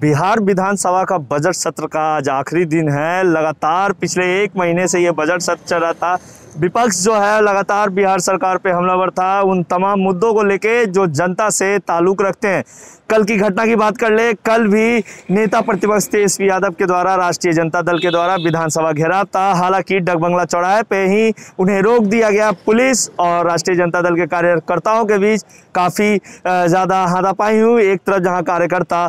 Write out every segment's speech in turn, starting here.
बिहार विधानसभा का बजट सत्र का आज आखिरी दिन है लगातार पिछले एक महीने से ये बजट सत्र चल रहा था विपक्ष जो है लगातार बिहार सरकार पे हमलावर था उन तमाम मुद्दों को लेके जो जनता से ताल्लुक़ रखते हैं कल की घटना की बात कर ले कल भी नेता प्रतिपक्ष तेजस्वी यादव के द्वारा राष्ट्रीय जनता दल के द्वारा विधानसभा घेराव था हालांकि डगबंगला चौराहे पे ही उन्हें रोक दिया गया पुलिस और राष्ट्रीय जनता दल के कार्यकर्ताओं के बीच काफ़ी ज़्यादा हाथापाई हुई एक तरफ जहाँ कार्यकर्ता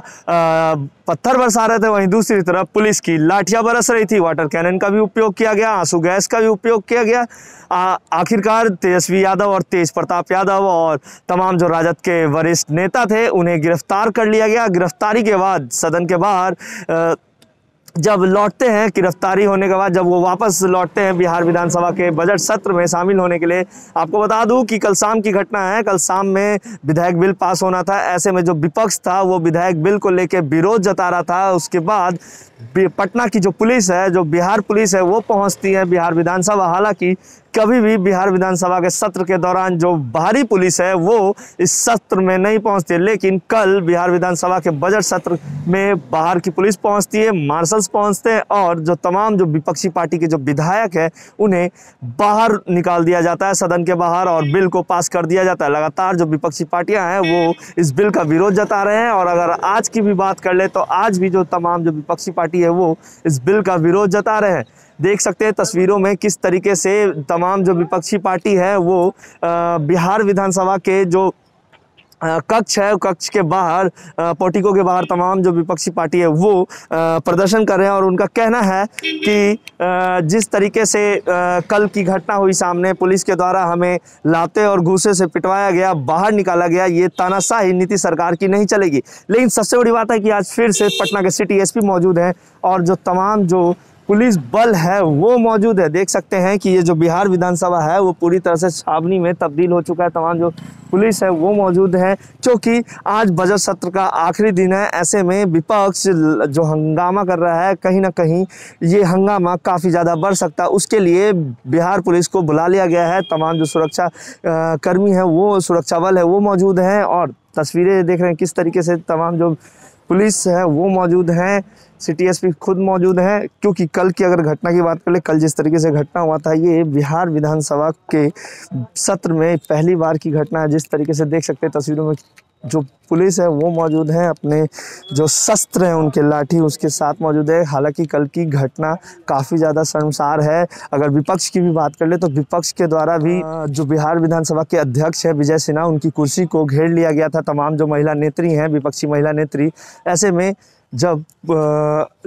पत्थर बरसा रहे थे वहीं दूसरी तरफ पुलिस की लाठियां बरस रही थी वाटर कैनन का भी उपयोग किया गया आंसू गैस का भी उपयोग किया गया आखिरकार तेजस्वी यादव और तेज प्रताप यादव और तमाम जो राजद के वरिष्ठ नेता थे उन्हें गिरफ्तार कर लिया गया गिरफ्तारी के बाद सदन के बाहर जब लौटते हैं गिरफ्तारी होने के बाद जब वो वापस लौटते हैं बिहार विधानसभा के बजट सत्र में शामिल होने के लिए आपको बता दूं कि कल शाम की घटना है कल शाम में विधायक बिल पास होना था ऐसे में जो विपक्ष था वो विधायक बिल को लेकर विरोध जता रहा था उसके बाद पटना की जो पुलिस है जो बिहार पुलिस है वो पहुंचती है बिहार विधानसभा हालांकि कभी भी बिहार विधानसभा के सत्र के दौरान जो बाहरी पुलिस है वो इस सत्र में नहीं पहुंचती है लेकिन कल बिहार विधानसभा के बजट सत्र में बाहर की पुलिस पहुंचती है मार्शल्स पहुंचते हैं और जो तमाम जो विपक्षी पार्टी के जो विधायक हैं उन्हें बाहर निकाल दिया जाता है सदन के बाहर और बिल को पास कर दिया जाता है लगातार जो विपक्षी पार्टियाँ हैं वो इस बिल का विरोध जता रहे हैं और अगर आज की भी बात कर ले तो आज भी जो तमाम जो विपक्षी पार्टी है वो इस बिल का विरोध जता रहे हैं देख सकते हैं तस्वीरों में किस तरीके से तमाम जो विपक्षी पार्टी है वो बिहार विधानसभा के जो कक्ष है कक्ष के बाहर पोटिको के बाहर तमाम जो विपक्षी पार्टी है वो प्रदर्शन कर रहे हैं और उनका कहना है कि जिस तरीके से कल की घटना हुई सामने पुलिस के द्वारा हमें लाते और घूसे से पिटवाया गया बाहर निकाला गया ये तानाशाही नीति सरकार की नहीं चलेगी लेकिन सबसे बड़ी बात है कि आज फिर से पटना के सिटी एसपी मौजूद हैं और जो तमाम जो पुलिस बल है वो मौजूद है देख सकते हैं कि ये जो बिहार विधानसभा है वो पूरी तरह से छावनी में तब्दील हो चुका है तमाम जो पुलिस है वो मौजूद है क्योंकि आज बजट सत्र का आखिरी दिन है ऐसे में विपक्ष जो हंगामा कर रहा है कहीं ना कहीं ये हंगामा काफ़ी ज़्यादा बढ़ सकता है उसके लिए बिहार पुलिस को बुला लिया गया है तमाम जो सुरक्षा कर्मी हैं वो सुरक्षा बल है वो मौजूद हैं और तस्वीरें देख रहे हैं किस तरीके से तमाम जो पुलिस है वो मौजूद हैं सिटी एसपी खुद मौजूद हैं क्योंकि कल की अगर घटना की बात करें कल जिस तरीके से घटना हुआ था ये बिहार विधानसभा के सत्र में पहली बार की घटना है जिस तरीके से देख सकते हैं तस्वीरों में जो पुलिस है वो मौजूद है अपने जो शस्त्र हैं उनके लाठी उसके साथ मौजूद है हालांकि कल की घटना काफ़ी ज़्यादा शर्मसार है अगर विपक्ष की भी बात कर ले तो विपक्ष के द्वारा भी हाँ। जो बिहार विधानसभा के अध्यक्ष हैं विजय सिन्हा उनकी कुर्सी को घेर लिया गया था तमाम जो महिला नेत्री हैं विपक्षी महिला नेत्री ऐसे में जब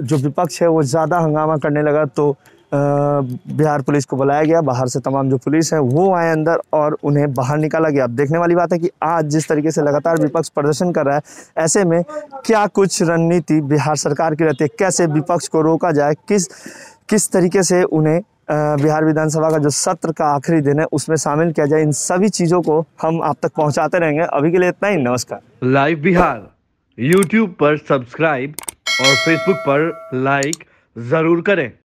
जो विपक्ष है वो ज़्यादा हंगामा करने लगा तो बिहार पुलिस को बुलाया गया बाहर से तमाम जो पुलिस है वो आए अंदर और उन्हें बाहर निकाला गया अब देखने वाली बात है कि आज जिस तरीके से लगातार विपक्ष प्रदर्शन कर रहा है ऐसे में क्या कुछ रणनीति बिहार सरकार की रहती है कैसे विपक्ष को रोका जाए किस किस तरीके से उन्हें बिहार विधानसभा का जो सत्र का आखिरी दिन है उसमें शामिल किया जाए इन सभी चीज़ों को हम आप तक पहुंचाते रहेंगे अभी के लिए इतना ही नमस्कार लाइव बिहार यूट्यूब पर सब्सक्राइब और फेसबुक पर लाइक जरूर करें